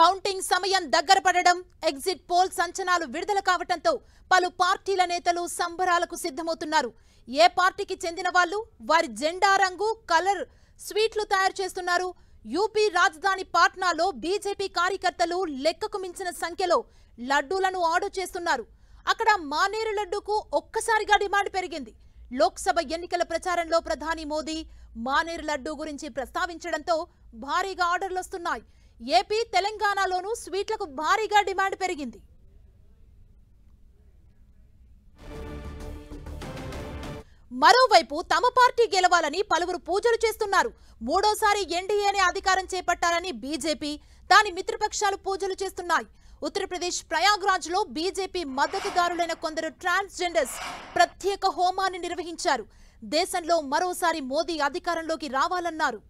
counting సమయం దగ్గర పడడం ఎగ్జిట్ పోల్ సంచనాలు విడుదల కావడంతో పలు పార్టీల నేతలు సంబరాలకు సిద్ధమవుతున్నారు ఏ పార్టీకి చెందిన వాళ్ళు వారి జెండా రంగు కలర్ స్వీట్లు తయారు చేస్తున్నారు యూపీ రాజధాని పాట్నాలో బీజేపీ కార్యకర్తలు లెక్కకు మించిన సంఖ్యలో లడ్డూలను ఆర్డర్ చేస్తున్నారు అక్కడ మానేరు లడ్డూకు ఒక్కసారిగా డిమాండ్ పెరిగింది లోక్సభ ఎన్నికల ప్రచారంలో ప్రధాని మోదీ మానేరు లడ్డూ గురించి ప్రస్తావించడంతో భారీగా ఆర్డర్లు వస్తున్నాయి ఏపీ తెలంగాణలోనూ స్వీట్లకు భారీగా డిమాండ్ పెరిగింది మరోవైపు తమ పార్టీ గెలవాలని పలువురు పూజలు చేస్తున్నారు మూడోసారి ఎన్డీఏనే అధికారం చేపట్టాలని బీజేపీ దాని మిత్రపక్షాలు పూజలు చేస్తున్నాయి ఉత్తరప్రదేశ్ ప్రయాగ్రాజ్ లో బీజేపీ మద్దతుదారులైన కొందరు ట్రాన్స్జెండర్స్ ప్రత్యేక హోమాన్ని నిర్వహించారు దేశంలో మరోసారి మోదీ అధికారంలోకి రావాలన్నారు